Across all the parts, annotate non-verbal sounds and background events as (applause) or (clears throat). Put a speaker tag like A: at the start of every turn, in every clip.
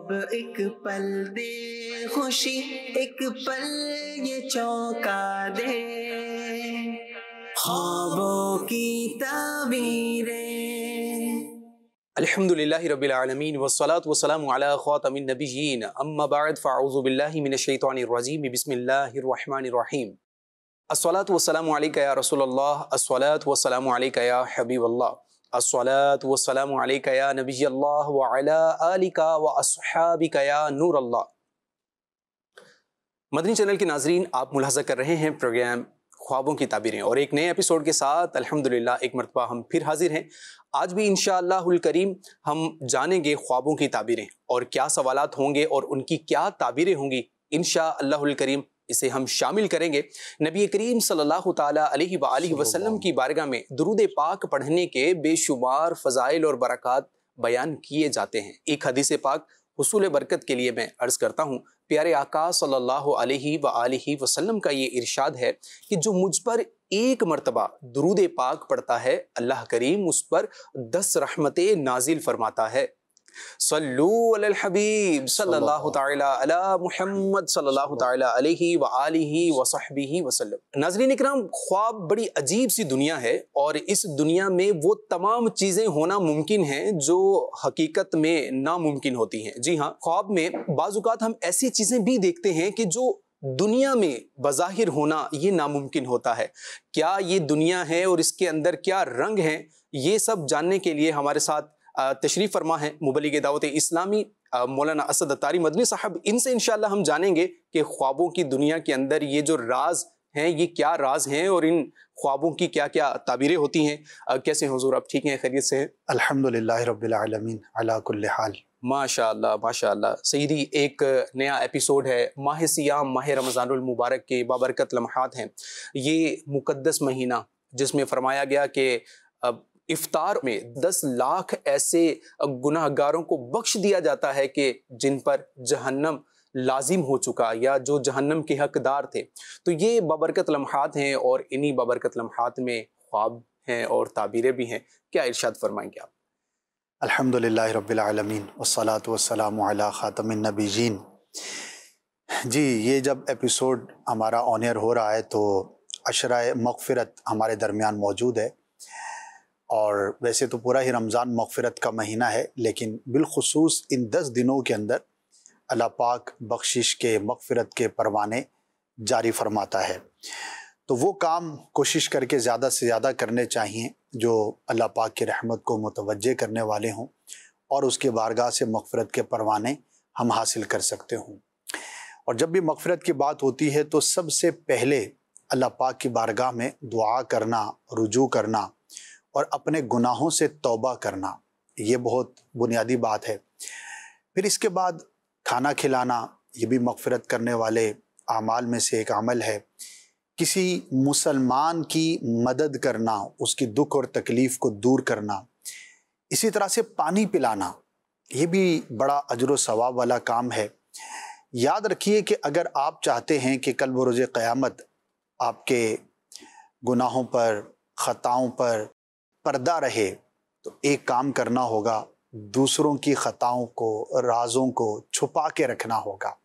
A: अब एक पल दे खुशी एक पल
B: ये चौंका दे ख्वाबों की तबीरें
A: अलहमदिल्ला रबीआलमीन वसलात वसलम ख़ातमिन नबीन अम्माबाद फ़ाउज़बिल्लिमिनशैतरजीम बसमीम असलात वसलम या रसोल्ला असलात वसलम या हबीबल्ला व अलैका या नबी अल्लाह व अला आलिका व असहाबिका या नूर अल्लाह मदनी चैनल के नाजरीन आप मुलाजा कर रहे हैं प्रोग्राम ख्वाबों की ताबीरें और एक नए एपिसोड के साथ अल्हम्दुलिल्लाह एक मरतबा हम फिर हाजिर हैं आज भी इन करीम हम जानेंगे ख्वाबों की ताबीरें और क्या सवालत होंगे और उनकी क्या ताबीरें होंगी इन करीम इसे हम शामिल करेंगे नबी करीम सल्लल्लाहु अलैहि वसल्लम, वसल्लम की बारगाह में दरूद पाक पढ़ने के बेशुमार फ़ज़ाइल और बरक़ात बयान किए जाते हैं एक हदीस पाक हसूल बरकत के लिए मैं अर्ज़ करता हूँ प्यारे आकाश सल्लल्लाहु वसल्लम का ये इरशाद है कि जो मुझ पर एक मरतबा दरूद पाक पढ़ता है अल्लाह करीम उस पर दस रहमतें नाजिल फरमाता है हबीब सल्लल्लाहु ताला ख्वाब बड़ी अजीब सी दुनिया है और इस दुनिया में वो तमाम चीज़ें होना मुमकिन है जो हकीकत में नामुमकिन होती हैं जी हाँ ख्वाब में बाज़ात हम ऐसी चीज़ें भी देखते हैं कि जो दुनिया में बज़ाहिर होना ये नामुमकिन होता है क्या ये दुनिया है और इसके अंदर क्या रंग है ये सब जानने के लिए हमारे साथ तशरीफ़ फरमा है मुबलिक दावत इस्लामी मौलाना असद तारी मदनी साहब इनसे इन हम जानेंगे कि ख्वाबों की दुनिया के अंदर ये जो राज हैं ये क्या राज हैं और इन ख्वाबों की क्या क्या ताबीरें होती हैं कैसे हजूर आप ठीक हैं खैरियत से
B: अलहमदिल्ला
A: माशा माशा सईदी एक नया एपिसोड है माह सियाम माह रमज़ानमबारक के बाबरकत लम्हात हैं ये मुकदस महीना जिसमें फरमाया गया कि इफ्तार में दस लाख ऐसे गुनाहगारों को बख्श दिया जाता है कि जिन पर जहन्नम लाजिम हो चुका या जो जहन्नम के हकदार थे तो ये बबरकत लम्हात हैं और इन्हीं बबरकत लम्हात में ख्वाब हैं और ताबीरें भी हैं क्या इर्शाद फरमाएंगे आप
B: अलहमदिल्ला रबालमीन वसलात वसलाम ख़ातमिन नबीजीन जी ये जब एपिसोड हमारा ऑनियर हो रहा है तो अशरा मगफ़रत हमारे दरमियान मौजूद है और वैसे तो पूरा ही रमज़ान मगफरत का महीना है लेकिन बिलखसूस इन दस दिनों के अंदर अल्लाह पाक बख्शिश के मगफरत के परवाने जारी फरमाता है तो वो काम कोशिश करके ज़्यादा से ज़्यादा करने चाहिए जो अल्लाह पाक की रहमत को मुतवजह करने वाले हों और उसके बारगाह से मगफरत के परवाने हम हासिल कर सकते हों और जब भी मगफरत की बात होती है तो सबसे पहले अल्लाह पाक की बारगाह में दुआ करना रुजू करना और अपने गुनाहों से तौबा करना ये बहुत बुनियादी बात है फिर इसके बाद खाना खिलाना ये भी मगफरत करने वाले अमाल में से एक अमल है किसी मुसलमान की मदद करना उसकी दुख और तकलीफ़ को दूर करना इसी तरह से पानी पिलाना ये भी बड़ा अजर सवाब वाला काम है याद रखिए कि अगर आप चाहते हैं कि कल बरोज़ क़्यामत आपके गुनाहों पर ख़ताओं पर पर्दा रहे तो एक काम करना होगा दूसरों की ख़ताओं को राजों को छुपा के रखना होगा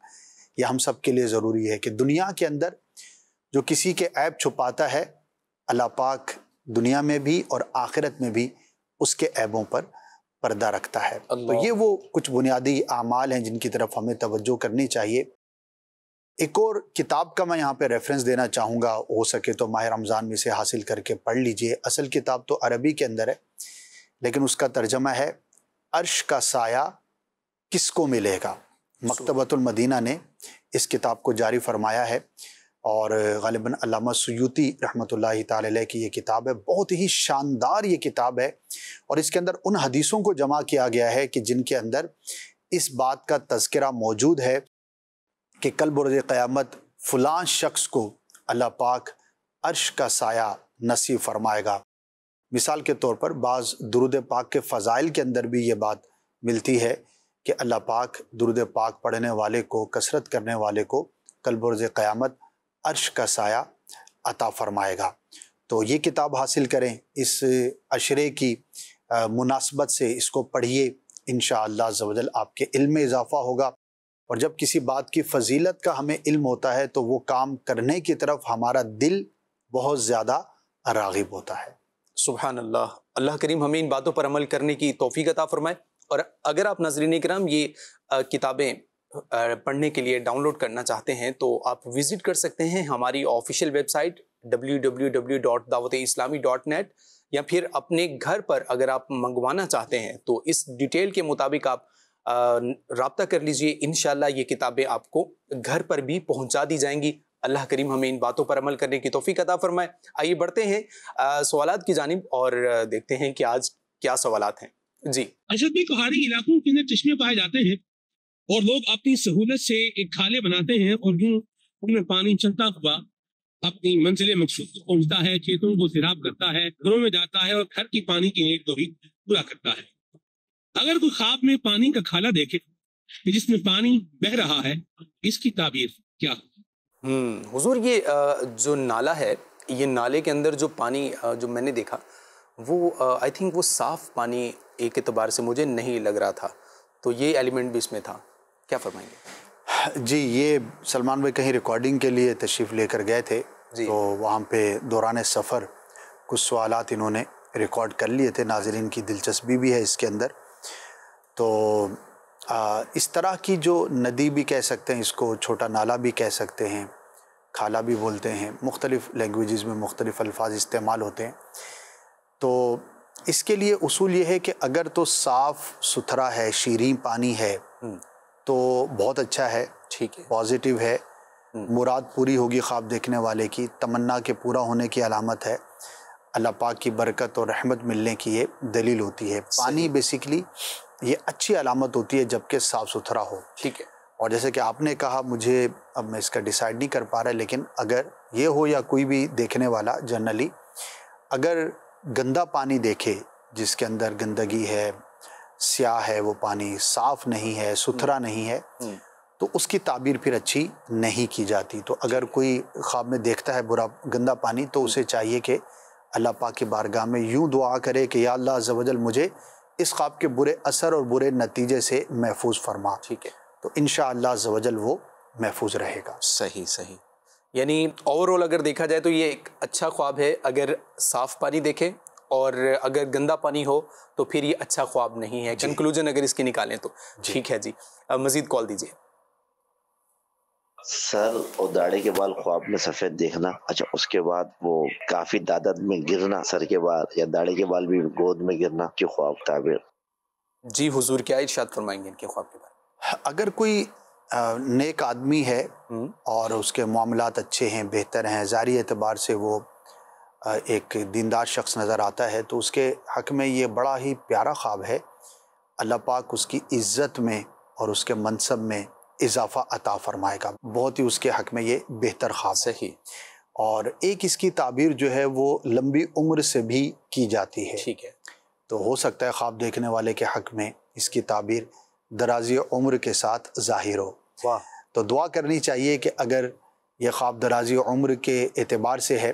B: यह हम सब के लिए ज़रूरी है कि दुनिया के अंदर जो किसी के ऐब छुपाता है अल्लाह पाक दुनिया में भी और आखिरत में भी उसके ऐबों पर पर्दा रखता है तो ये वो कुछ बुनियादी अमाल हैं जिनकी तरफ हमें तवज्जो करनी चाहिए एक और किताब का मैं यहाँ पे रेफरेंस देना चाहूँगा हो सके तो माह रमज़ान में से हासिल करके पढ़ लीजिए असल किताब तो अरबी के अंदर है लेकिन उसका तर्जमा है अर्श का साया किसको मिलेगा मकतबतुलमदीना ने इस किताब को जारी फरमाया है और गालिबन अलामा सयूती रहमत ला की ये किताब है बहुत ही शानदार ये किताब है और इसके अंदर उन हदीसों को जमा किया गया है कि जिनके अंदर इस बात का तस्करा मौजूद है कि कल बुरज क़्यामत फ़लाँ शख्स को अल्लाह पाक अर्श का साया नसीब फरमाएगा मिसाल के तौर पर बाज़ दुरुद पाक के फ़ज़ाइल के अंदर भी ये बात मिलती है कि अल्लाह पाक दुरुद पाक पढ़ने वाले को कसरत करने वाले को कल बुरज क्यामत अर्श का साया अता फरमाएगा तो ये किताब हासिल करें इस अशरे की मुनासबत से इसको पढ़िए इन शाह आपके इल्म में इजाफ़ा होगा और जब किसी बात की फजीलत का हमें इल्म होता है तो वो काम करने की तरफ हमारा दिल बहुत ज़्यादा रागिब होता है सुबहान
A: अल्लाह अल्लाह करीम हमें इन बातों पर अमल करने की तोफ़ी अता फ़रमाए और अगर आप नजरिन कराम ये किताबें पढ़ने के लिए डाउनलोड करना चाहते हैं तो आप विज़िट कर सकते हैं हमारी ऑफिशियल वेबसाइट नेट या फिर अपने घर पर अगर आप मंगवाना चाहते हैं तो इस डिटेल के मुताबिक आप रबता कर लीजिए इन ये किताबें आपको घर पर भी पहुँचा दी जाएंगी अल्लाह करीम हमें इन बातों पर अमल करने की तोफ़ी अदा फरमाए आइए बढ़ते हैं सवाल की जानब और देखते हैं कि आज क्या सवाल हैं जी
C: अशद भाई पहाड़ी इलाकों के अंदर चश्मे पाए जाते हैं और लोग अपनी सहूलत से एक खाले बनाते हैं और यूँ उनमें पानी चलता हुआ अपनी मंजिल मकसूद को है खेतों को सिराब करता है घरों में जाता है और घर की पानी की एक दो पूरा करता है अगर कोई खाब में पानी का खाला देखे जिसमें पानी बह
A: रहा है इसकी ताबीर क्या
C: हम्म
A: हुजूर ये जो नाला है ये नाले के अंदर जो पानी जो मैंने देखा वो आई थिंक वो साफ़ पानी एक एतबार से मुझे नहीं लग रहा था तो ये एलिमेंट
B: भी इसमें था क्या फरमाएंगे (sighs) जी ये सलमान भाई कहीं रिकॉर्डिंग के लिए तशरीफ़ लेकर गए थे तो वहाँ पे दौरान सफ़र कुछ सवाल इन्होंने रिकॉर्ड कर लिए थे नाजरीन की दिलचस्पी भी है इसके अंदर तो आ, इस तरह की जो नदी भी कह सकते हैं इसको छोटा नाला भी कह सकते हैं खाला भी बोलते हैं मुख्तलिफ़ लैंग्वेज में मुख्तलिफ़ अल्फाज इस्तेमाल होते हैं तो इसके लिए असूल ये है कि अगर तो साफ़ सुथरा है शीरें पानी है हम्म। तो बहुत अच्छा है ठीक है पॉजिटिव है हम्म। मुराद पूरी होगी ख्वाब देखने वाले की तमन्ना के पूरा होने की अलामत है अल्लाह पाक की बरकत और रहमत मिलने की ये दलील होती है पानी बेसिकली ये अच्छी अलामत होती है जबकि साफ़ सुथरा हो ठीक है और जैसे कि आपने कहा मुझे अब मैं इसका डिसाइड नहीं कर पा रहा लेकिन अगर ये हो या कोई भी देखने वाला जनरली अगर गंदा पानी देखे जिसके अंदर गंदगी है स्याह है वो पानी साफ़ नहीं है सुथरा हम्म। नहीं है हम्म। तो उसकी ताबीर फिर अच्छी नहीं की जाती तो अगर कोई ख्वाब में देखता है बुरा गंदा पानी तो हम्म। उसे चाहिए कि अल्लाह पाक की बारगाह में यूँ दुआ करे कि या अल्लाह जवजल मुझे इस ख्वाब के बुरे असर और बुरे नतीजे से महफूज फरमा ठीक है तो इन शजल वो महफूज रहेगा सही सही
A: यानी ओवरऑल अगर देखा जाए तो ये एक अच्छा ख्वाब है अगर साफ़ पानी देखें और अगर गंदा पानी हो तो फिर ये अच्छा ख्वाब नहीं है कंक्लूजन अगर इसकी निकालें तो ठीक है जी मज़ीद कॉल दीजिए
B: सर और दाढ़ी के बाल ख्वाब में सफेद देखना अच्छा उसके बाद वो काफी दादत में गिरना सर के बाल या दाढ़ी के बाल भी गोद में गिरना की ख्वाब ताबिर जी हुजूर क्या इर्शाद फरमाएंगे इनके ख्वाब के बारे अगर कोई नेक आदमी है और उसके मामला अच्छे हैं बेहतर हैं ज़ारी एतबार से वो एक दीनदार शख्स नज़र आता है तो उसके हक में ये बड़ा ही प्यारा ख्वाब है अल्लाह पाक उसकी इज़्ज़त में और उसके मनसब में इजाफा अता फरमाएगा बहुत ही उसके हक में ये बेहतर खास ही और एक इसकी ताबीर जो है वो लंबी उम्र से भी की जाती है ठीक है तो हो सकता है ख्वाब देखने वाले के हक में इसकी ताबीर दराजी उम्र के साथ ज़ाहिर हो वाह तो दुआ करनी चाहिए कि अगर यह ख्वाब दराजी उम्र के एतबार से है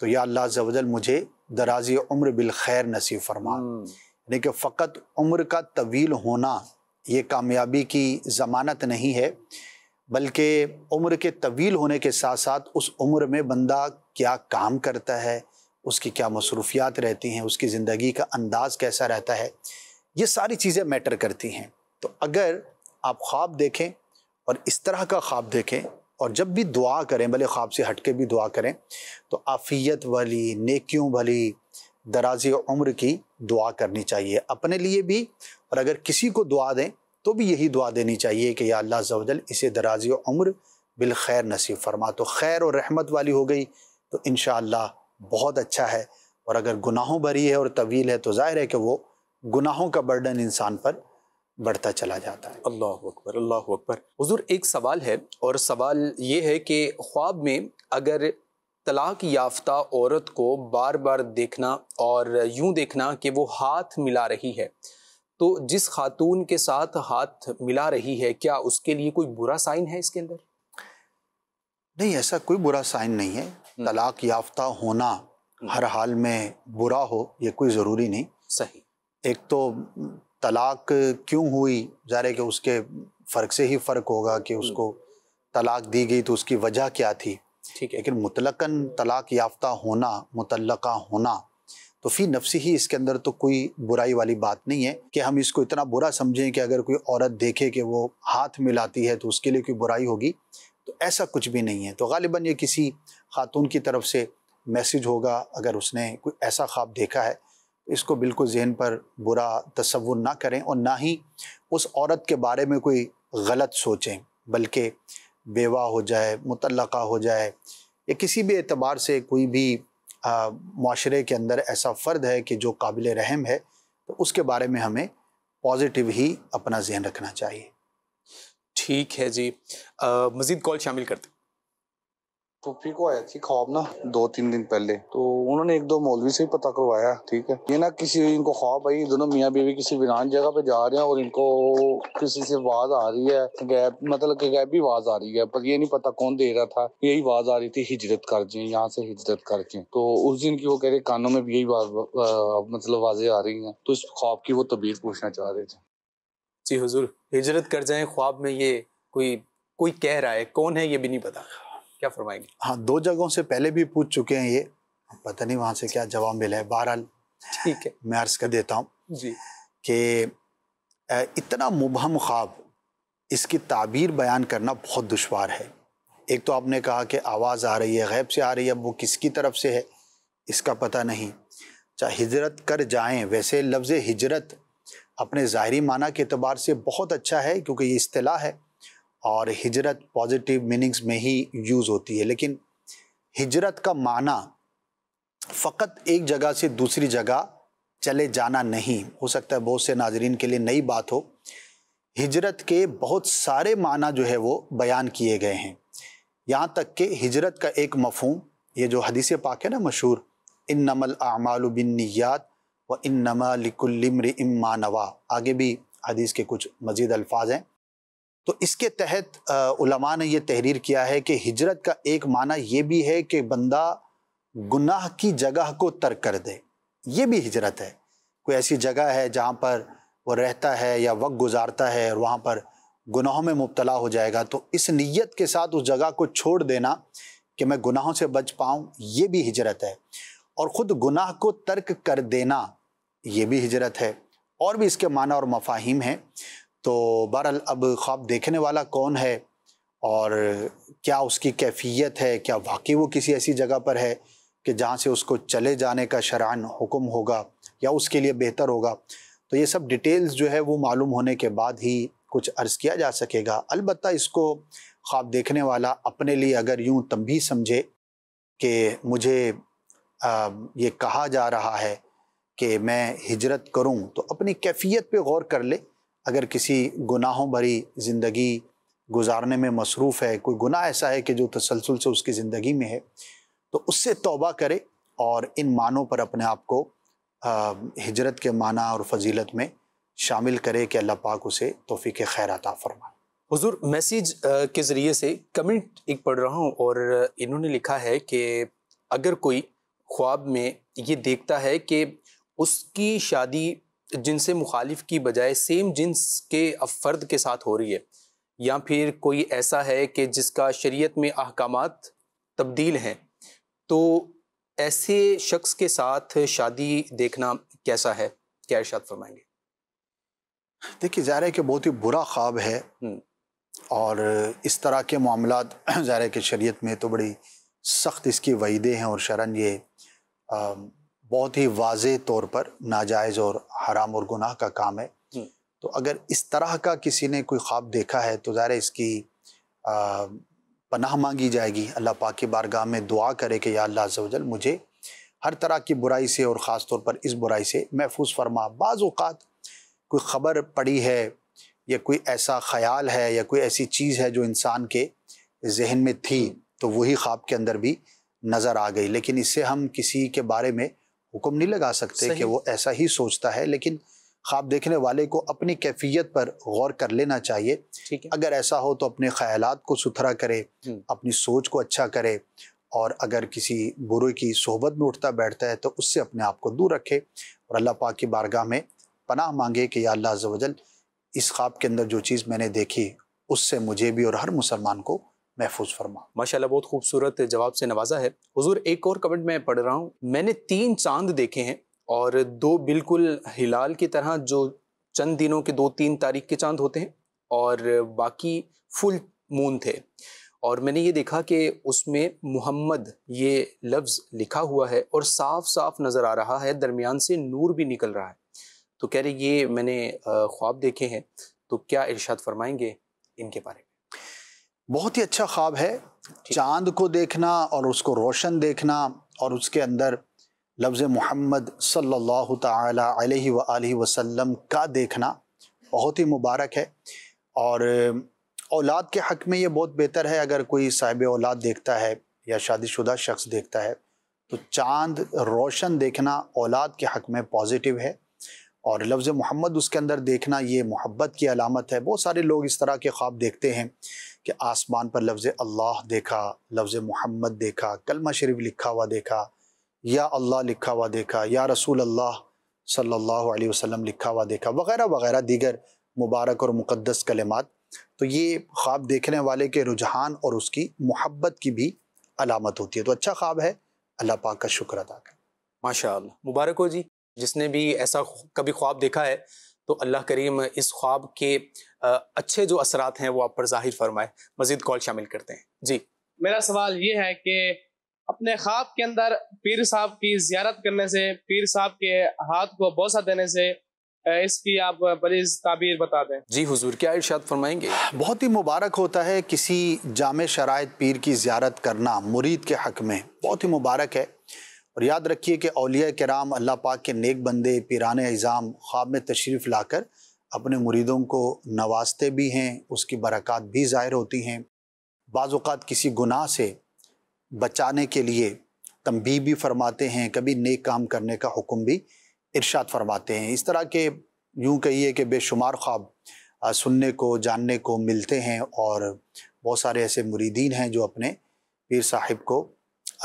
B: तो या अल्लाह जवजल मुझे दराजी उम्र बिल खैर नसीब फरमा हम्म। यानी कि फ़कत उम्र का तवील होना ये कामयाबी की ज़मानत नहीं है बल्कि उम्र के तवील होने के साथ साथ उस उम्र में बंदा क्या काम करता है उसकी क्या मसरूफियात रहती हैं उसकी ज़िंदगी का अंदाज़ कैसा रहता है ये सारी चीज़ें मैटर करती हैं तो अगर आप ख्वाब देखें और इस तरह का ख्वाब देखें और जब भी दुआ करें भले ख्वाब से हट के भी दुआ करें तो आफ़ियत वाली नेकियों वाली दराज उम्र की दुआ करनी चाहिए अपने लिए भी और अगर किसी को दुआ दें तो भी यही दुआ देनी चाहिए कि या अल्लाह जवजल इसे दराजी उम्र बिल खैर नसीब फरमा तो खैर और रहमत वाली हो गई तो इन बहुत अच्छा है और अगर गुनाहों भरी है और तवील है तो ज़ाहिर है कि वो गुनाहों का बर्डन इंसान पर बढ़ता चला जाता है अल्लाह अकबर
A: अल्लाह अकबर हजूर एक सवाल है और सवाल ये है कि ख्वाब में अगर तलाक याफ्ता औरत को बार बार देखना और यूं देखना कि वो हाथ मिला रही है तो जिस खातून के साथ हाथ मिला रही है क्या उसके लिए कोई बुरा साइन है इसके अंदर
B: नहीं ऐसा कोई बुरा साइन नहीं है हम्म। तलाक याफ्ता होना हम्म। हर हाल में बुरा हो ये कोई ज़रूरी नहीं सही एक तो तलाक क्यों हुई ज़ाहिर है कि उसके फ़र्क से ही फ़र्क होगा कि हम्म। उसको तलाक दी गई तो उसकी वजह क्या थी ठीक है लेकिन मुतलकन तलाक याफ्ता होना मुतलका होना तो फ़ी नफसी ही इसके अंदर तो कोई बुराई वाली बात नहीं है कि हम इसको इतना बुरा समझें कि अगर कोई औरत देखे कि वो हाथ मिलाती है तो उसके लिए कोई बुराई होगी तो ऐसा कुछ भी नहीं है तो गालिबा ये किसी खातून की तरफ से मैसेज होगा अगर उसने कोई ऐसा ख्वाब देखा है इसको बिल्कुल जहन पर बुरा तस्वुर ना करें और ना ही उस औरत के बारे में कोई गलत सोचें बल्कि बेवा हो जाए मुतलका हो जाए या किसी भी एतबार से कोई भी माशरे के अंदर ऐसा फ़र्द है कि जो काबिल रहम है तो उसके बारे में हमें पॉजिटिव ही अपना जहन रखना चाहिए
A: ठीक है जी मज़ीद कॉल शामिल करते
B: फुफी को तो आया थी ख्वाब ना दो तीन दिन पहले तो उन्होंने एक दो मौलवी से ही पता करवाया ठीक है ये ना किसी इनको ख्वाब आई दोनों मियाँ बीवी किसी वीरान जगह पे जा रहे हैं और इनको किसी से आवाज आ रही है गैप मतलब कि भी आवाज आ रही है पर ये नहीं पता कौन दे रहा था यही आवाज आ रही थी हिजरत कर जी यहाँ से हिजरत कर तो उस दिन की वो कह रहे कानों में भी यही मतलब
A: आवाजें आ रही हैं तो इस ख्वाब की वो तबीर पूछना चाह रहे थे जी हुजूर हिजरत कर जाए ख्वाब में ये कोई कोई कह रहा है कौन है ये भी नहीं पता क्या फरमाएंगे
B: हाँ दो जगहों से पहले भी पूछ चुके हैं ये पता नहीं वहाँ से क्या जवाब मिला है बहरहाल ठीक है मैं अर्ज कर देता हूँ जी कि इतना मुबहम ख्वाब इसकी ताबीर बयान करना बहुत दुशवार है एक तो आपने कहा कि आवाज़ आ रही है गैब से आ रही है वो किसकी तरफ से है इसका पता नहीं चाहे हिजरत कर जाएं वैसे लफ्ज़ हिजरत अपने ज़ाहरी माना के अतबार से बहुत अच्छा है क्योंकि ये अतलाह है और हिजरत पॉजिटिव मीनिंग्स में ही यूज़ होती है लेकिन हिजरत का माना फ़कत एक जगह से दूसरी जगह चले जाना नहीं हो सकता है बहुत से नाजरीन के लिए नई बात हो हिजरत के बहुत सारे माना जो है वो बयान किए गए हैं यहाँ तक कि हिजरत का एक मफहम ये जो हदीस पाक है ना मशहूर इन नमल आमाल बिन नियात व इन नमा लिकुल्लमर इम्मा नवा आगे भी हदीस के कुछ मज़ीद अल्फाज हैं तो इसके तहत उलमा ने यह तहरीर किया है कि हिजरत का एक माना यह भी है कि बंदा गुनाह की जगह को तर्क कर दे ये भी हिजरत है कोई ऐसी जगह है जहाँ पर वो रहता है या वक्त गुजारता है और वहाँ पर गुनाहों में मुबतला हो जाएगा तो इस नीयत के साथ उस जगह को छोड़ देना कि मैं गुनाहों से बच पाऊँ ये भी हिजरत है और ख़ुद गुनाह को तर्क कर देना ये भी हिजरत है और भी इसके माना और मफाहिम हैं तो बहर अब ख्वाब देखने वाला कौन है और क्या उसकी कैफियत है क्या वाकई वो किसी ऐसी जगह पर है कि जहाँ से उसको चले जाने का शरान हुक्म होगा या उसके लिए बेहतर होगा तो ये सब डिटेल्स जो है वो मालूम होने के बाद ही कुछ अर्ज़ किया जा सकेगा अलबत् इसको ख्वाब देखने वाला अपने लिए अगर यूँ भी समझे कि मुझे आ, ये कहा जा रहा है कि मैं हिजरत करूँ तो अपनी कैफियत पे गौर कर ले अगर किसी गुनाहों भरी ज़िंदगी गुजारने में मसरूफ़ है कोई गुनाह ऐसा है कि जो तसलसल से उसकी ज़िंदगी में है तो उससे तौबा करे और इन मानों पर अपने आप को हिजरत के माना और फजीलत में शामिल करे कि अल्लाह पाक उसे तोहफ़ी के खैर आता फरमाए
A: हजूर मैसेज के ज़रिए से कमेंट एक पढ़ रहा हूँ और इन्होंने लिखा है कि अगर कोई ख्वाब में ये देखता है कि उसकी शादी जिनसे मुखालिफ की बजाय सेम जिन्स के फ़र्द के साथ हो रही है या फिर कोई ऐसा है कि जिसका शरीयत में अहकाम तब्दील हैं तो ऐसे शख्स के साथ शादी देखना कैसा है क्या इर्शाद फरमाएंगे
B: देखिए ज़ाहिर है कि बहुत ही बुरा ख्वाब है हम्म। और इस तरह के मामला (clears throat) ज़ाहिर है कि शरीयत में तो बड़ी सख्त इसकी वहीदे हैं और शरण ये बहुत ही वाज तौर पर नाजायज़ और हराम और गुनाह का काम है तो अगर इस तरह का किसी ने कोई ख्वाब देखा है तो ज़ाहिर इसकी पनाह मांगी जाएगी अल्लाह पाक की बारगाह में दुआ करे कि या अल्लाह वजल मुझे हर तरह की बुराई से और ख़ास तौर पर इस बुराई से महफूज फरमा बाज़ात कोई ख़बर पड़ी है या कोई ऐसा ख्याल है या कोई ऐसी चीज़ है जो इंसान के जहन में थी तो वही ख्वाब के अंदर भी नज़र आ गई लेकिन इससे हम किसी के बारे में हुक्म नहीं लगा सकते कि वो ऐसा ही सोचता है लेकिन ख्वाब देखने वाले को अपनी कैफियत पर गौर कर लेना चाहिए अगर ऐसा हो तो अपने ख्याल को सुथरा करे हम्म। अपनी सोच को अच्छा करे और अगर किसी बुरे की सोहबत में उठता बैठता है तो उससे अपने आप को दूर रखे और अल्लाह पाक की बारगाह में पनाह मांगे कि या अल्लाह वजल इस ख्वाब के अंदर जो चीज़ मैंने देखी उससे मुझे भी और हर मुसलमान को महफूज फरमा
A: माशाल्लाह बहुत खूबसूरत जवाब से नवाजा है हुजूर एक और कमेंट मैं पढ़ रहा हूँ मैंने तीन चांद देखे हैं और दो बिल्कुल हिलाल की तरह जो चंद दिनों के दो तीन तारीख के चांद होते हैं और बाकी फुल मून थे और मैंने ये देखा कि उसमें मोहम्मद ये लफ्ज़ लिखा हुआ है और साफ साफ नज़र आ रहा है दरमियान से नूर भी निकल रहा है तो कह रहे ये मैंने ख्वाब देखे हैं तो क्या इर्शाद फरमाएंगे इनके बारे में
B: बहुत ही अच्छा ख्वाब है चांद को देखना और उसको रोशन देखना और उसके अंदर लफ्ज़ मोहम्मद सल्लल्लाहु अलैहि अलैहि वसल्लम का देखना बहुत ही मुबारक है और औलाद के हक़ में ये बहुत बेहतर है अगर कोई साहिब औलाद देखता है या शादीशुदा शख्स देखता है तो चांद रोशन देखना औलाद के हक़ में पॉजिटिव है और लफ्ज़ मोहम्मद उसके अंदर देखना ये मोहब्बत की अलामत है बहुत सारे लोग इस तरह के ख्वाब देखते हैं कि आसमान पर लफ्ज़ अल्लाह देखा लफ्ज़ मोहम्मद देखा कलमा शरीफ लिखा हुआ देखा या अल्लाह लिखा हुआ देखा या रसूल अल्लाह सल्लल्लाहु अलैहि वसल्लम लिखा हुआ देखा वगैरह वगैरह दीगर मुबारक और मुक़दस कलिमात तो ये ख्वाब देखने वाले के रुझान और उसकी मोहब्बत की भी अलामत होती है तो अच्छा ख्वाब है अल्लाह पाक का शुक्र अदा कर माशा मुबारक हो जी जिसने
A: भी ऐसा कभी ख्वाब देखा है तो अल्लाह करीम इस ख्वाब के अच्छे जो असरात हैं वो आप पर जाहिर फरमाए मज़ीद कॉल शामिल करते हैं जी मेरा सवाल ये है कि अपने ख्वाब के अंदर पीर साहब की जियारत करने से पीर साहब के हाथ को बोसा देने से इसकी आप बड़ी ताबीर बता दें जी हुजूर क्या इर्शाद फरमाएंगे
B: बहुत ही मुबारक होता है किसी जाम शराय पीर की ज्यारत करना मुरीद के हक में बहुत ही मुबारक है और याद रखिए कि अलिया कराम अल्लाह पाक के नेक बंदे पिरान एज़ाम ख्वाब में तशरीफ़ लाकर अपने मुरीदों को नवाजते भी हैं उसकी बरक़ात भी ज़ाहिर होती हैं बाज़ात किसी गुनाह से बचाने के लिए तमबी भी फरमाते हैं कभी नेक काम करने का हुक्म भी इर्शाद फरमाते हैं इस तरह के यूँ कहिए कि बेशुमार ख्वाब सुनने को जानने को मिलते हैं और बहुत सारे ऐसे मुरीदीन हैं जो अपने पीर साहिब को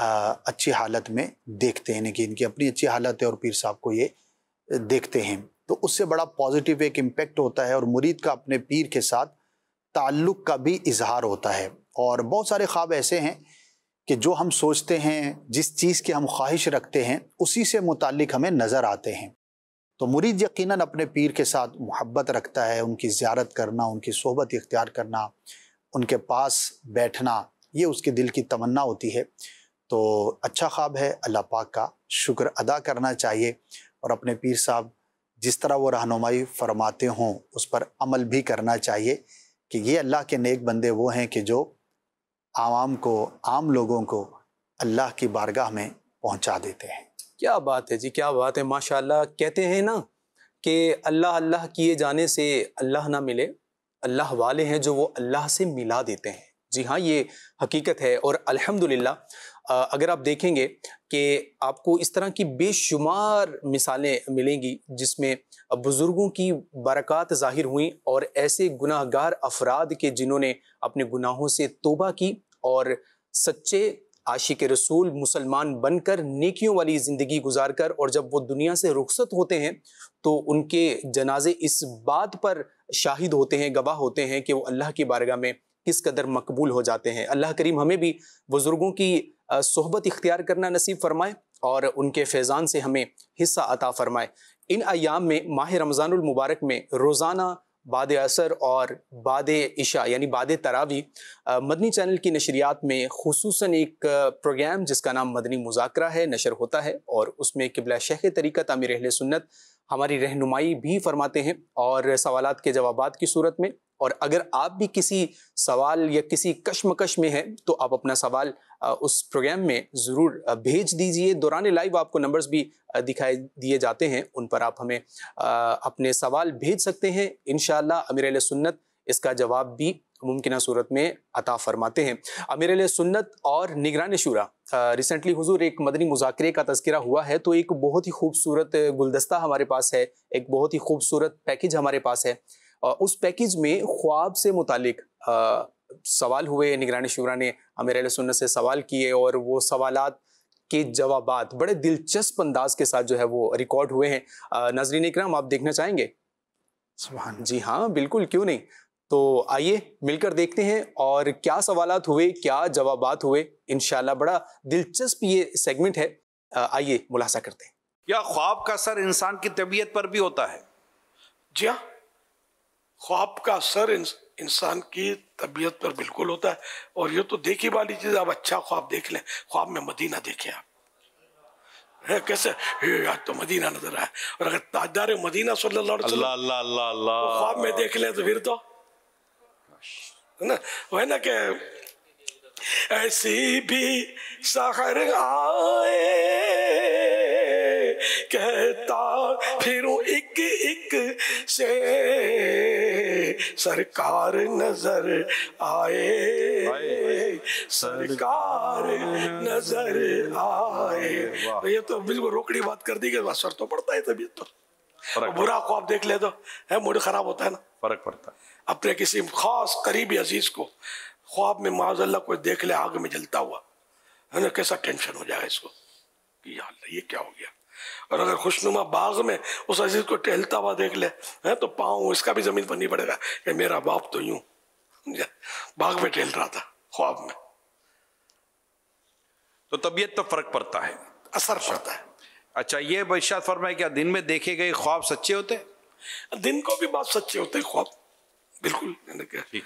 B: अच्छी हालत में देखते हैं कि इनकी अपनी अच्छी हालत है और पीर साहब को ये देखते हैं तो उससे बड़ा पॉजिटिव एक इम्पेक्ट होता है और मुरीद का अपने पीर के साथ ताल्लुक़ का भी इजहार होता है और बहुत सारे ख्वाब ऐसे हैं कि जो हम सोचते हैं जिस चीज़ की हम ख्वाहिश रखते हैं उसी से मुतक हमें नज़र आते हैं तो मुरीद यकीन अपने पीर के साथ मोहब्बत रखता है उनकी ज्यारत करना उनकी सोहबत इख्तियार करना उनके पास बैठना ये उसके दिल की तमन्ना होती है तो अच्छा ख्वाब है अल्लाह पाक का शुक्र अदा करना चाहिए और अपने पीर साहब जिस तरह वो रहनुमाई फरमाते हों उस पर अमल भी करना चाहिए कि ये अल्लाह के नेक बंदे वो हैं कि जो आवाम को आम लोगों को अल्लाह की बारगाह में पहुंचा देते हैं
A: क्या बात है जी क्या बात है माशाल्लाह कहते हैं ना कि अल्लाह अल्लाह किए जाने से अल्लाह ना मिले अल्लाह वाले हैं जो वो अल्लाह से मिला देते हैं जी हाँ ये हकीकत है और अल्हम्दुलिल्लाह अगर आप देखेंगे कि आपको इस तरह की बेशुमार मिसालें मिलेंगी जिसमें बुज़ुर्गों की बरक़ात ज़ाहिर हुई और ऐसे गुनाहगार अफराद के जिन्होंने अपने गुनाहों से तोबा की और सच्चे आशिक रसूल मुसलमान बनकर नेकियों वाली ज़िंदगी गुजार कर और जब वो दुनिया से रुखसत होते हैं तो उनके जनाजे इस बात पर शाहिद होते हैं गवाह होते हैं कि वो अल्लाह की बारगाह में किस कदर मकबूल हो जाते हैं अल्लाह करीम हमें भी बुज़ुर्गों की सोहबत इख्तियार करना नसीब फरमाए और उनके फैज़ान से हमें हिस्सा अता फरमाए इन अयाम में माह रमज़ानमबारक में रोज़ाना बाद असर और बाद इशा यानी बाद तरावी मदनी चैनल की नशरियात में खसूस एक प्रोग्राम जिसका नाम मदनी मुजाकरा है नशर होता है और उसमें किबला शेख तरीक़ा तामिर अहल सुन्नत हमारी रहनुमाई भी फरमाते हैं और सवाल के जवाब की सूरत में और अगर आप भी किसी सवाल या किसी कश्मकश में हैं तो आप अपना सवाल उस प्रोग्राम में ज़रूर भेज दीजिए दौरान लाइव आपको नंबर्स भी दिखाए दिए जाते हैं उन पर आप हमें अपने सवाल भेज सकते हैं इन अमीर सुन्नत इसका जवाब भी मुमकिन सूरत में अता फरमाते हैं अमीर सुन्नत और निगरान शुरा रिसेंटली हुजूर एक मदनी मुजाकरे का तस्करा हुआ है तो एक बहुत ही खूबसूरत गुलदस्ता हमारे पास है एक बहुत ही खूबसूरत पैकेज हमारे पास है उस पैकेज में ख्वाब से मुतक सवाल हुए निगरान शुरा ने अमीर सुन्नत से सवाल किए और वो सवाल के जवाब बड़े दिलचस्प अंदाज के साथ जो है वो रिकॉर्ड हुए हैं नजरीन इक्राम आप देखना चाहेंगे जी हाँ बिल्कुल क्यों नहीं तो आइए मिलकर देखते हैं और क्या सवाल हुए क्या जवाब हुए इन बड़ा दिलचस्प ये सेगमेंट है आइए मुलासा करते हैं
C: या ख्वाब का असर इंसान की
D: तबीयत पर भी होता है जी हाँ ख्वाब का असर इंसान की तबीयत पर बिल्कुल होता है और ये तो देखी वाली चीज़ आप अच्छा ख्वाब देख लें ख्वाब में मदीना देखें आप है कैसे यार तो मदीना नजर आया और अगर ताजदार मदीना सल्लल्लाहु अलैहि वसल्लम ख्वाब में देख लें तो फिर तो है ना ना के ऐसी भी शहर आए कहता फिर एक एक से सरकार नजर आए सरकार नजर आए ये तो बिल्कुल रोकड़ी बात कर दी गई असर तो पड़ता है तभी तो बुरा ख्वाब देख ले तो है मूड खराब होता है ना फर्क पड़ता है अपने किसी खास करीबी अजीज को ख्वाब में माजल्ला कोई देख ले आग में जलता हुआ है ना कैसा टेंशन हो जाएगा इसको कि यार ये क्या हो गया और अगर खुशनुमा बाग में उस अजीज को टहलता हुआ देख ले है तो पाँव इसका भी जमीन पर नहीं पड़ेगा कि मेरा बाप तो यूं बाग में टहल रहा था ख्वाब में
C: तो तबीयत तो फर्क पड़ता है असर अच्छा। पड़ता है अच्छा ये बशात फरमाए क्या दिन में देखे गए ख्वाब सच्चे होते दिन को भी बात सच्चे होते ख्वाब बिल्कुल ठीक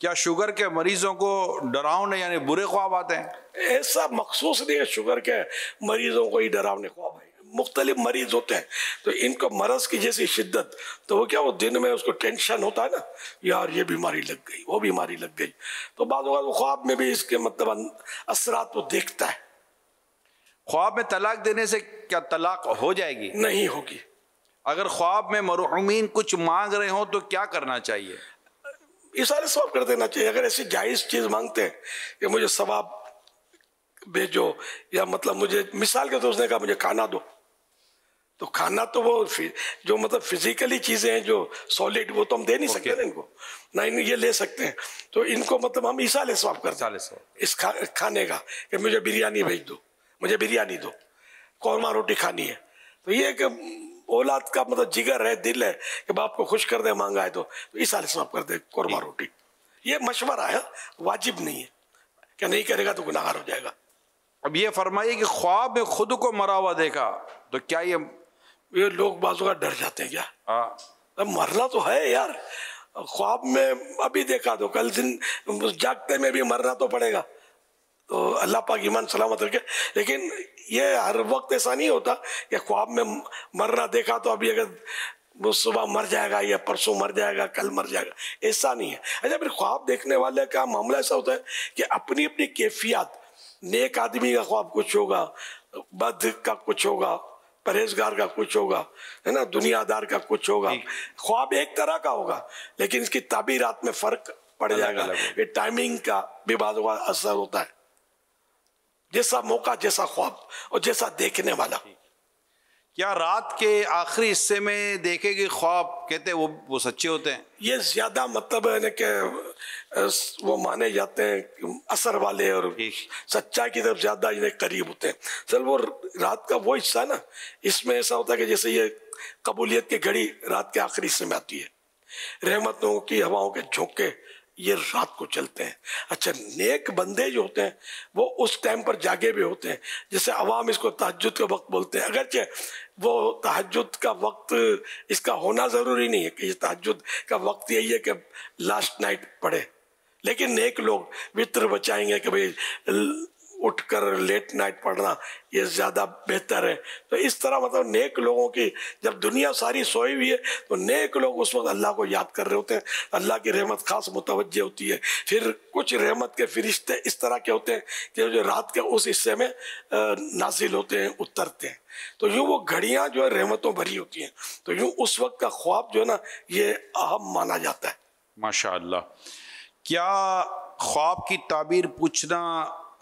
C: क्या शुगर के मरीजों को डरावने यानी बुरे ख्वाब आते हैं ऐसा
D: मखसूस नहीं है शुगर के मरीजों को ही डरावने ख्वाब आए मुख्तलिफ मरीज होते हैं तो इनको मरज की जैसी शिद्दत तो वो क्या वो दिन में उसको टेंशन होता है ना यार ये बीमारी लग गई वो बीमारी लग गई तो बाद ख्वाब में भी इसके मतलब असरात वो देखता है ख्वाब में तलाक देने से क्या तलाक हो जाएगी नहीं होगी
C: अगर ख्वाब में मरहूमिन कुछ मांग रहे हो तो क्या करना चाहिए
D: इशारे सवाब कर देना चाहिए अगर ऐसी जायज़ चीज़ मांगते हैं कि मुझे सवाब भेजो या मतलब मुझे मिसाल के तो उसने कहा मुझे खाना दो तो खाना तो वो जो मतलब फिजिकली चीज़ें हैं जो सॉलिड वो तो हम दे नहीं okay. सकते ना इनको ना इन ये ले सकते हैं तो इनको मतलब हम ईसा ले स्वाप करते हैं इस खा, खाने का कि मुझे बिरयानी भेज दो मुझे बिरयानी दो कौरमा रोटी खानी है तो ये कि औलाद का मतलब जिगर है दिल है कि बाप को खुश कर दे मांगा है तो।, तो इस हाल से कर दे कौरमा रोटी ये मशवरा है वाजिब नहीं है क्या नहीं करेगा तो गुनाहार हो जाएगा
C: अब ये फरमाइए कि ख्वाब में खुद को मरा हुआ देखा तो क्या ये ये लोग
D: बाजू का डर जाते हैं क्या तो मरना तो है यार ख्वाब में अभी देखा तो कल दिन जागते में भी मरना तो पड़ेगा तो अल्लाह पाक ईमान सलामत रखे लेकिन ये हर वक्त ऐसा नहीं होता कि ख्वाब में मरना देखा तो अभी अगर वो सुबह मर जाएगा या परसों मर जाएगा कल मर जाएगा ऐसा नहीं है अच्छा फिर ख्वाब देखने वाले का मामला ऐसा होता है कि अपनी अपनी कैफियत नेक आदमी का ख्वाब कुछ होगा बद का कुछ होगा परहेजगार का कुछ होगा है ना दुनियादार का कुछ होगा ख्वाब एक तरह का होगा लेकिन इसकी ताबीरात में फ़र्क पड़ जाएगा ये टाइमिंग का भी बाद असर होता है जैसा मौका जैसा ख्वाब और जैसा देखने वाला क्या रात के
C: आखिरी हिस्से में गए ख्वाब कहते वो वो सच्चे होते
D: हैं ये ज्यादा मतलब है कि वो माने जाते हैं असर वाले और सच्चाई की तरफ ज्यादा इन्हें करीब होते हैं सर वो रात का वो हिस्सा ना इसमें ऐसा होता है कि जैसे ये कबूलियत की घड़ी रात के आखिरी हिस्से में आती है रहमतों की हवाओं के झोंके ये रात को चलते हैं अच्छा नेक बंदे जो होते हैं वो उस टाइम पर जागे भी होते हैं जैसे अवाम इसको तहजद का वक्त बोलते हैं अगरचे वो तहजद का वक्त इसका होना ज़रूरी नहीं है कि ये तहजद का वक्त यही है कि लास्ट नाइट पढ़े लेकिन नेक लोग वित्र बचाएंगे कि भाई उठकर लेट नाइट पढ़ना ये ज़्यादा बेहतर है तो इस तरह मतलब नेक लोगों की जब दुनिया सारी सोई हुई है तो नेक लोग उस वक्त अल्लाह को याद कर रहे होते हैं अल्लाह की रहमत खास मुतवजह होती है फिर कुछ रहमत के फरिश्ते इस तरह के होते हैं कि जो रात के उस हिस्से में नाजिल होते हैं उतरते हैं तो यूँ वो घड़ियाँ जो है रहमतों भरी होती हैं तो यूँ उस वक्त का ख्वाब जो है ना ये अहम माना जाता है
C: माशा क्या ख्वाब की ताबीर पूछना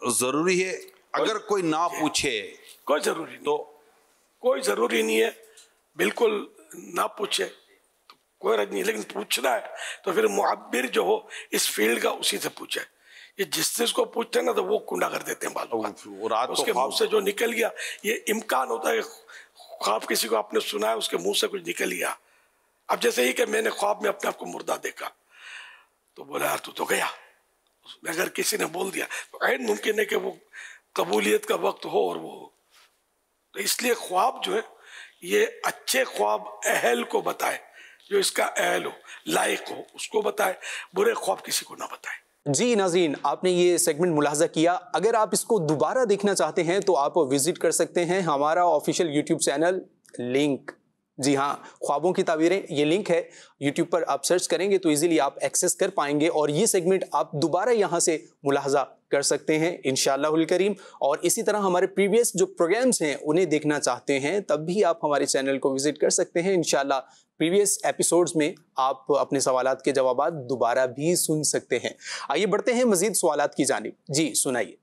C: जरूरी है
D: अगर कोई ना पूछे कोई जरूरी तो कोई जरूरी नहीं है बिल्कुल ना पूछे तो कोई रज नहीं लेकिन पूछना है तो फिर मुआबिर जो हो इस फील्ड का उसी से पूछे ये चीज को पूछते हैं ना तो वो कुंडा कर देते हैं बालों का रात उसके मुंह से जो निकल गया ये इम्कान होता है ख्वाब किसी को आपने सुना है उसके मुंह से कुछ निकल गया अब जैसे ही कि मैंने ख्वाब में अपने आप को मुर्दा देखा तो बोला यार तू तो गया अगर किसी ने बोल दिया तो ऐन मुमकिन है कि वो कबूलियत का वक्त हो और वो हो तो इसलिए ख्वाब जो है ये अच्छे ख्वाब अहल को बताए जो इसका अहल हो लायक हो उसको बताए बुरे ख्वाब किसी को ना
A: बताए जी नाजीन आपने ये सेगमेंट मुलाजा किया अगर आप इसको दोबारा देखना चाहते हैं तो आप विज़िट कर सकते हैं हमारा ऑफिशियल यूट्यूब चैनल लिंक जी हाँ ख्वाबों की ताबीरें ये लिंक है यूट्यूब पर आप सर्च करेंगे तो इजीली आप एक्सेस कर पाएंगे और ये सेगमेंट आप दोबारा यहाँ से मुलाहजा कर सकते हैं इन करीम और इसी तरह हमारे प्रीवियस जो प्रोग्राम्स हैं उन्हें देखना चाहते हैं तब भी आप हमारे चैनल को विजिट कर सकते हैं इन प्रीवियस एपिसोड्स में आप अपने सवाल के जवाब दोबारा भी सुन सकते हैं आइए बढ़ते हैं मजीद सवाल की जानब जी सुनाइए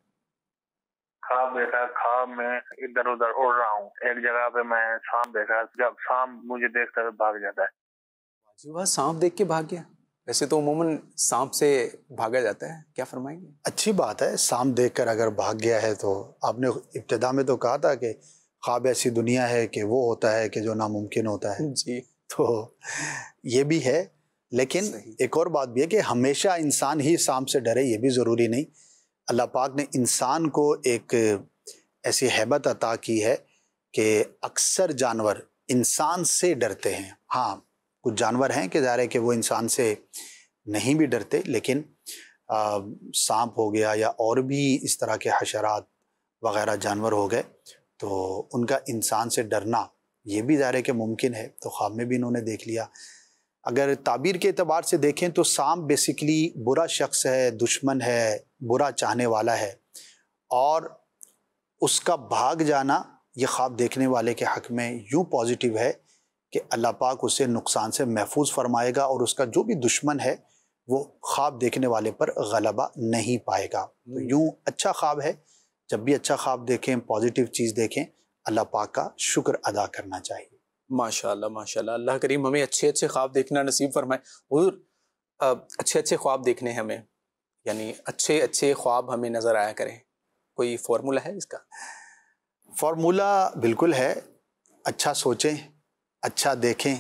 D: खाब देखा खाब में इधर उधर उड़ रहा हूँ एक जगह पे मैं सांप देखा जब सांप
A: मुझे देखते हुए भाग जाता है जी वाह सांप देख के भाग गया वैसे तो उमूमन सांप से भागा जाता है क्या फरमाएंगे
B: अच्छी बात है सांप देखकर अगर भाग गया है तो आपने इब्तदा में तो कहा था कि ख्वाब ऐसी दुनिया है कि वो होता है कि जो नामुमकिन होता है जी तो ये भी है लेकिन एक और बात भी है कि हमेशा इंसान ही सांप से डरे ये भी ज़रूरी नहीं अल्लाह पाक ने इंसान को एक ऐसी हैबत अता की है कि अक्सर जानवर इंसान से डरते हैं हाँ कुछ जानवर हैं कि जा रहे कि वो इंसान से नहीं भी डरते लेकिन सांप हो गया या और भी इस तरह के हशरात वगैरह जानवर हो गए तो उनका इंसान से डरना ये भी जा रहे कि मुमकिन है तो ख्वाब में भी इन्होंने देख लिया अगर ताबीर के अतबार से देखें तो सांप बेसिकली बुरा शख्स है दुश्मन है बुरा चाहने वाला है और उसका भाग जाना ये ख्वाब देखने वाले के हक़ में यूँ पॉजिटिव है कि अल्लाह पाक उसे नुकसान से महफूज फरमाएगा और उसका जो भी दुश्मन है वो ख्वाब देखने वाले पर गलबा नहीं पाएगा तो हम्म। यूँ अच्छा ख्वाब है जब भी अच्छा ख्वाब देखें पॉजिटिव चीज़ देखें अल्लाह पाक का शुक्र अदा करना चाहिए माशाल्लाह माशाल्लाह अल्लाह करीम हमें अच्छे अच्छे
A: ख्वाब देखना नसीब फरमाए और
B: अच्छे अच्छे
A: ख्वाब देखने हमें यानी अच्छे अच्छे ख्वाब हमें नज़र आया करें कोई फार्मूला
B: है इसका फार्मूला बिल्कुल है अच्छा सोचें अच्छा देखें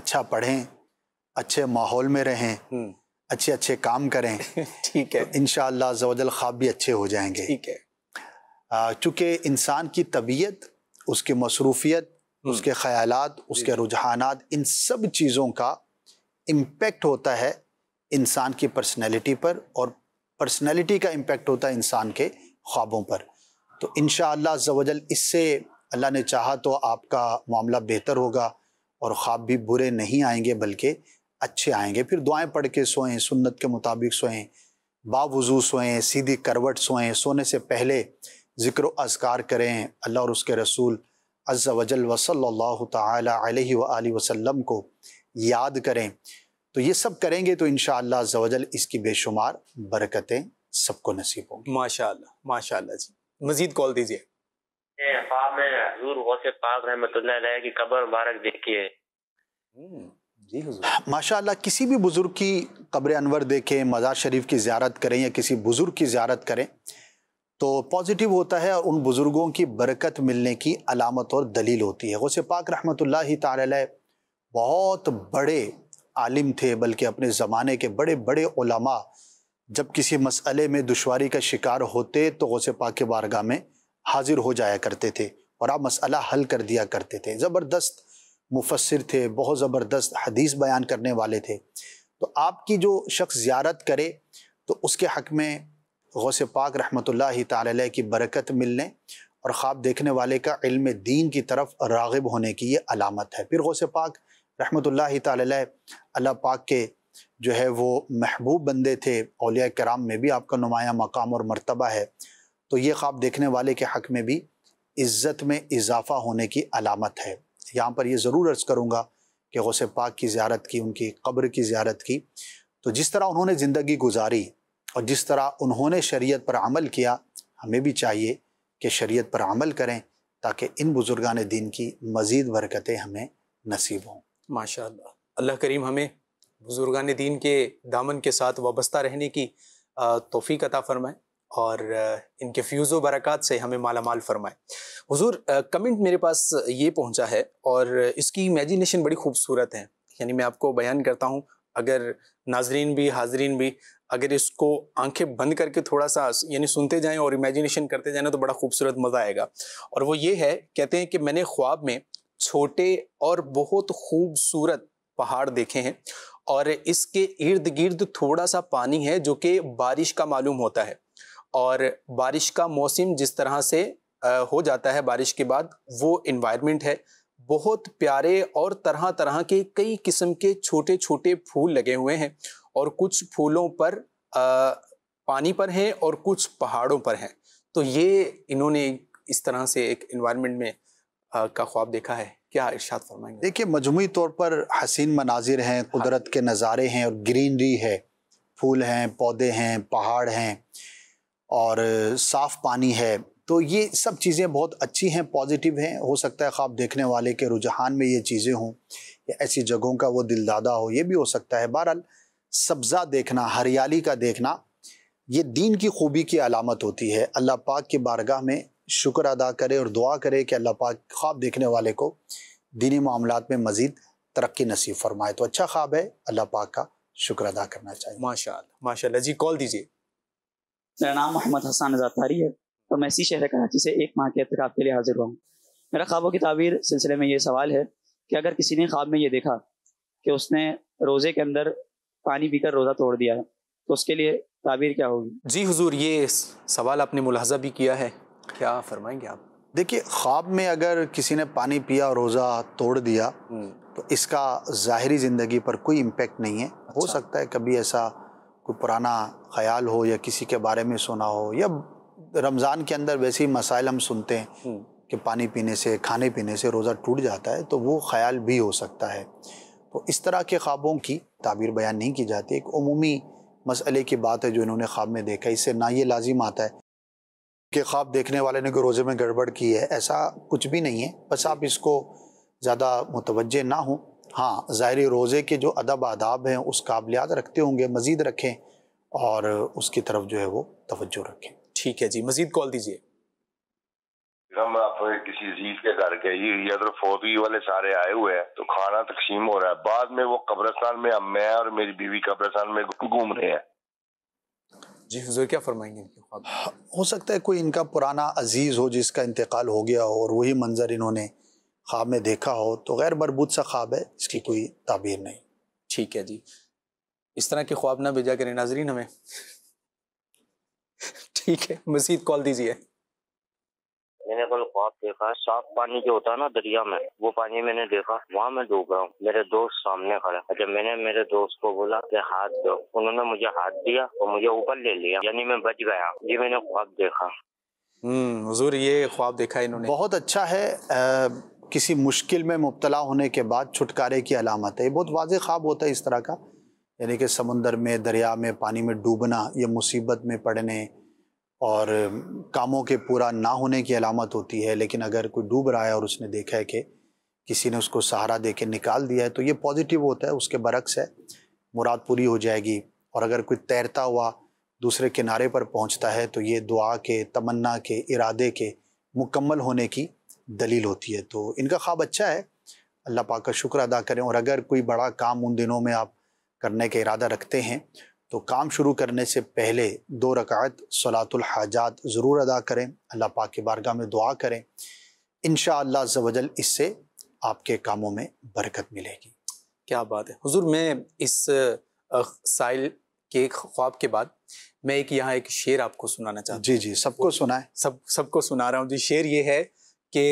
B: अच्छा पढ़ें अच्छे माहौल में रहें हम्म। अच्छे अच्छे काम करें (laughs) ठीक है तो इन शजल ख्वाब भी अच्छे हो जाएंगे ठीक है चूँकि इंसान की तबीयत उसकी मसरूफियत हम्म। उसके ख्याल उसके रुझानात इन सब चीज़ों का इम्पेक्ट होता है इंसान की पर्सनैलिटी पर और पर्सनैलिटी का इम्पेक्ट होता है इंसान के ख्वाबों पर तो इन शवजल इससे अल्लाह ने चाहा तो आपका मामला बेहतर होगा और ख्वाब भी बुरे नहीं आएंगे बल्कि अच्छे आएंगे फिर दुआएं पढ़ के सोएं सुन्नत के मुताबिक सोएं बावजू सोएं सीधी करवट सोएं सोने से पहले ज़िक्र अजकार करें अल्लाह और उसके रसूल अज़्ज़ा वजल वसल्ला तल वसम को याद करें तो ये सब करेंगे तो इन शजल इसकी बेशुमार बरकतें सबको नसीब होंगी माशा माशा जी मजीद कॉल दीजिए ख्वाब माशाल्लाह हम्म, किसी भी बुज़ुर्ग की कब्र अनवर देखें मज़ार शरीफ की ज्यारत करें या किसी बुज़ुर्ग की ज्यारत करें तो पॉजिटिव होता है और उन बुज़ुर्गों की बरकत मिलने की अलामत और दलील होती है गौसे पाक रहमत ला बहुत बड़े आलिम थे बल्कि अपने ज़माने के बड़े बड़े उलमा जब किसी मसले में दुशारी का शिकार होते तो गौसे पाक के बारगाह में हाजिर हो जाया करते थे और आप मसला हल कर दिया करते थे ज़बरदस्त मुफसर थे बहुत ज़बरदस्त हदीस बयान करने वाले थे तो आपकी जो शख्स ज़्यारत करे तो उसके हक में गौस पाक रहमत ला की बरकत मिलने और ख्वाब देखने वाले का इल्म दीन की तरफ रागब होने की ये अलामत है फिर गौस पाक रहमत ला अल्लाह पाक के जो है वो महबूब बंदे थे अलिया कराम में भी आपका नुमाया मकाम और मरतबा है तो ये ख्वाब देखने वाले के हक़ में भी इज़्ज़त में इजाफ़ा होने की अलामत है यहाँ पर यह ज़रूर अर्ज़ करूँगा कि गौस पाक की ज्यारत की उनकी कब्र की ज्यारत की तो जिस तरह उन्होंने ज़िंदगी गुजारी और जिस तरह उन्होंने शरीयत पर अमल किया हमें भी चाहिए कि शरीयत पर अमल करें ताकि इन बुज़ुर्गान दीन की मज़ीद बरकतें हमें नसीब हों
A: माशा अल्लाह करीम हमें बुज़ुर्गान दीन के दामन के साथ वाबस्ता रहने की तोहफ़ी अता फ़रमाएँ और इनके फ्यूज़ बरक़ात से हमें माला माल फरमाए हुजूर कमेंट मेरे पास ये पहुँचा है और इसकी इमेजिनेशन बड़ी खूबसूरत है यानी मैं आपको बयान करता हूँ अगर नाजरीन भी हाजरीन भी अगर इसको आंखें बंद करके थोड़ा सा यानी सुनते जाएं और इमेजिनेशन करते जाएं तो बड़ा खूबसूरत मज़ा आएगा और वो ये है कहते हैं कि मैंने ख्वाब में छोटे और बहुत खूबसूरत पहाड़ देखे हैं और इसके इर्द गिर्द थोड़ा सा पानी है जो कि बारिश का मालूम होता है और बारिश का मौसम जिस तरह से हो जाता है बारिश के बाद वो इन्वायरमेंट है बहुत प्यारे और तरह तरह के कई किस्म के छोटे छोटे फूल लगे हुए हैं और कुछ फूलों पर आ, पानी पर हैं और कुछ पहाड़ों पर हैं तो ये इन्होंने इस तरह से एक इन्वायरमेंट में आ, का ख्वाब देखा है क्या इर्शाद फरमाएंगे
B: देखिए मजमू तौर पर हसीन मनाजिर हैं हाँ। कुदरत के नज़ारे हैं और ग्रीनरी है फूल हैं पौधे हैं पहाड़ हैं और साफ़ पानी है तो ये सब चीज़ें बहुत अच्छी हैं पॉजिटिव हैं हो सकता है ख्वाब देखने वाले के रुझान में ये चीज़ें हों या ऐसी जगहों का वो दिलदादा हो ये भी हो सकता है बहरहाल सब्ज़ा देखना हरियाली का देखना ये दीन की खूबी की अलामत होती है अल्लाह पाक की बारगाह में शुक्र अदा करे और दुआ करे कि अल्लाह पाक ख्वाब देखने वाले को दीनी मामला में मज़ीद तरक्की नसीब फरमाए तो अच्छा ख्वाब है अल्लाह पाक का शुक्र अदा करना चाहिए माशा
A: माशा जी कॉल दीजिए मेरा नाम मोहम्मद
B: हसान जातारी है और तो मैं इसी शहर
A: कराची से एक माह के अतराफ़ आपके लिए हाजिर हुआ हूँ मेरा ख्वाबों की तावीर सिलसिले में ये सवाल है कि अगर किसी ने ख्वाब में ये देखा कि उसने रोज़े के अंदर पानी पीकर रोज़ा तोड़ दिया है तो उसके लिए ताबीर क्या होगी जी हुजूर ये सवाल आपने मुलाजा भी किया है क्या फरमाएंगे आप
B: देखिए ख्वाब में अगर किसी ने पानी पिया और रोज़ा तोड़ दिया हम्म। तो इसका ज़ाहरी ज़िंदगी पर कोई इम्पेक्ट नहीं है अच्छा। हो सकता है कभी ऐसा कोई पुराना ख्याल हो या किसी के बारे में सुना हो या रमज़ान के अंदर वैसे ही मसाइल हम सुनते हैं हम्म। कि पानी पीने से खाने पीने से रोज़ा टूट जाता है तो वो ख्याल भी हो सकता है तो इस तरह के ख्वाबों की ताबीर बयान नहीं की जाती एक अमूमी मसले की बात है जो इन्होंने ख्वाब में देखा इससे ना ये लाजिम आता है कि ख्वाब देखने वाले ने कोई रोज़े में गड़बड़ की है ऐसा कुछ भी नहीं है बस आप इसको ज़्यादा मुतवजह ना हों हाँ ज़ाहरी रोज़े के जो अदब आदाब हैं उसका आप रखते होंगे मज़ीद रखें और उसकी तरफ जो है वो
A: तवज्जो रखें ठीक है जी मजीद कॉल
B: दीजिए
D: आप किसी अजीज के घर तो फौजी वाले सारे आए हुए हैं तो खाना तकसीम हो रहा है बाद में वो कब्रस्तान में मैं और मेरी बीवी कब्रस्तान में घूम रहे हैं
B: जी हजूर क्या फरमाएंगे हो सकता है कोई इनका पुराना अजीज़ हो जिसका इंतकाल हो गया हो और वही मंजर इन्होंने ख्वाब में देखा हो तो गैर मरबूत सा ख्वाब है इसकी कोई ताबीर नहीं ठीक है जी
A: इस तरह के ख्वाब ना भेजा करें नाजरीन हमें ठीक है मजीद कॉल दीजिए
D: मैंने कल ख्वाब देखा साफ पानी जो होता है ना दरिया में वो पानी मैंने देखा वहाँ मैं डूब रहा हूँ मेरे दोस्त सामने खड़ा जब मैंने मेरे दोस्त को बोला कि हाथ दो उन्होंने मुझे हाथ दिया और मुझे ऊपर ले लिया यानी मैं बच गया ये मैंने ख्वाब देखा
B: हम्म हजूर ये ख्वाब देखा इन्होंने बहुत अच्छा है आ, किसी मुश्किल में मुबतला होने के बाद छुटकारे की अलामत है ये बहुत वाज ख्वाब होता है इस तरह का यानी कि समंदर में दरिया में पानी में डूबना या मुसीबत में पड़ने और कामों के पूरा ना होने की अलामत होती है लेकिन अगर कोई डूब रहा है और उसने देखा है कि किसी ने उसको सहारा दे के निकाल दिया है तो ये पॉजिटिव होता है उसके बरक्स है मुराद पूरी हो जाएगी और अगर कोई तैरता हुआ दूसरे किनारे पर पहुंचता है तो ये दुआ के तमन्ना के इरादे के मुकम्मल होने की दलील होती है तो इनका ख्वाब अच्छा है अल्लाह पाक का शुक्र अदा करें और अगर कोई बड़ा काम उन दिनों में आप करने का इरादा रखते हैं तो काम शुरू करने से पहले दो रकात सलातुल हाजात ज़रूर अदा करें अल्लाह पाक के बारगाह में दुआ करें इन शजल इससे आपके कामों में बरकत मिलेगी
A: क्या बात है हुजूर मैं इस साइल के ख्वाब के बाद मैं एक यहाँ एक शेर आपको सुनाना चाहता हूँ जी
B: जी सबको सुनाए सब सबको
A: सुना रहा हूँ जी शेर ये है कि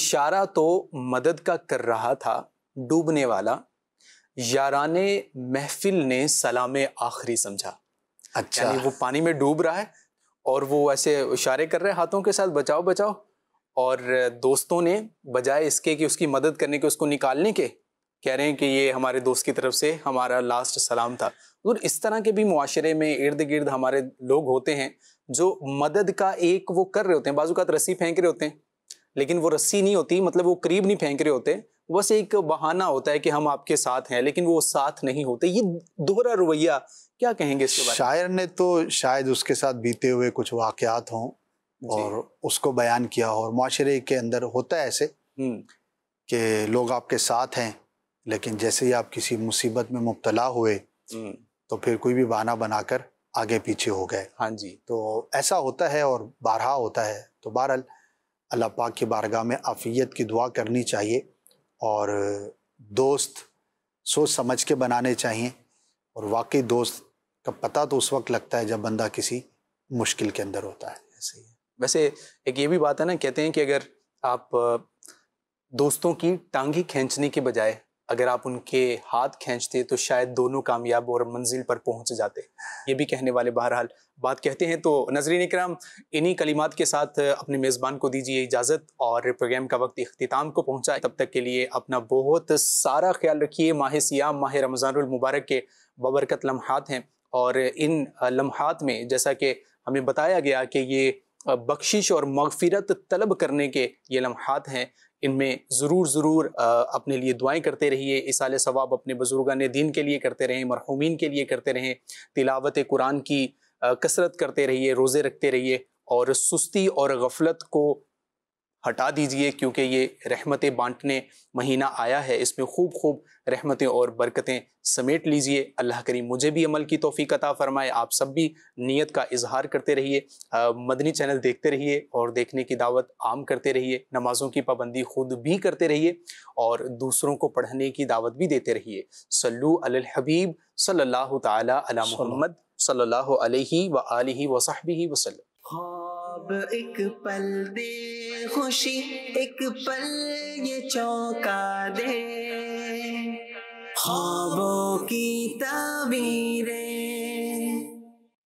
A: इशारा तो मदद का कर रहा था डूबने वाला यारान महफिल ने सलाम आखिरी समझा अच्छा वो पानी में डूब रहा है और वो ऐसे इशारे कर रहे हैं हाथों के साथ बचाओ बचाओ और दोस्तों ने बजाय इसके कि उसकी मदद करने के उसको निकालने के कह रहे हैं कि ये हमारे दोस्त की तरफ से हमारा लास्ट सलाम था और इस तरह के भी माशरे में इर्द गिर्द हमारे लोग होते हैं जो मदद का एक वो कर रहे होते हैं बाजूकात रस्सी फेंक रहे होते हैं लेकिन वो रस्सी नहीं होती मतलब वो करीब नहीं फेंक रहे होते बस एक बहाना होता है कि हम आपके साथ हैं लेकिन वो साथ नहीं होते ये दोहरा रवैया
B: क्या कहेंगे इसके बारे शायर ने तो शायद उसके साथ बीते हुए कुछ वाक़ात हों और उसको बयान किया और माशरे के अंदर होता है ऐसे हम्म। कि लोग आपके साथ हैं लेकिन जैसे ही आप किसी मुसीबत में मुबतला हुए हम्म। तो फिर कोई भी बहाना बनाकर आगे पीछे हो गए हाँ जी तो ऐसा होता है और बारहा होता है तो बहरहाल अल्लाह पाक की बारगाह में आफ़ियत की दुआ करनी चाहिए और दोस्त सोच समझ के बनाने चाहिए और वाकई दोस्त का पता तो उस वक्त लगता है जब बंदा किसी मुश्किल के अंदर होता है ऐसे ही वैसे एक
A: ये भी बात है ना कहते हैं कि अगर आप दोस्तों की टांगी खींचने के बजाय अगर आप उनके हाथ खींचते तो शायद दोनों कामयाब और मंजिल पर पहुंच जाते ये भी कहने वाले बहरहाल बात कहते हैं तो नजरिन कराम इन्हीं कलिमात के साथ अपने मेज़बान को दीजिए इजाज़त और प्रोग्राम का वक्त अख्ताम को पहुंचा तब तक के लिए अपना बहुत सारा ख्याल रखिए माह सियाम माह रमज़ानमबारक के बबरकत लम्हात हैं और इन लम्हात में जैसा कि हमें बताया गया कि ये बख्शिश और मगफिरत तलब करने के ये लम्हात हैं इनमें ज़रूर ज़रूर अपने लिए दुआएं करते रहिए इस इसाल सवाब अपने बुज़ुर्गान दीन के लिए करते रहें मरहूमिन के लिए करते रहें तिलावत कुरान की कसरत करते रहिए रोज़े रखते रहिए और सुस्ती और गफलत को हटा दीजिए क्योंकि ये रहमतें बांटने महीना आया है इसमें खूब खूब रहमतें और बरकतें समेट लीजिए अल्लाह करीम मुझे भी अमल की तोफ़ी अता फ़रमाए आप सब भी नीयत का इजहार करते रहिए मदनी चैनल देखते रहिए और देखने की दावत आम करते रहिए नमाज़ों की पाबंदी खुद भी करते रहिए और दूसरों को पढ़ने की दावत भी देते रहिए सल्लू अल हबीब सल्लल्लाहु ताला अला मोहम्मद सल्लल्लाहु अलैहि अब एक पल दे खुशी एक पल ये चौंका दे ख्वाबों की तबीरें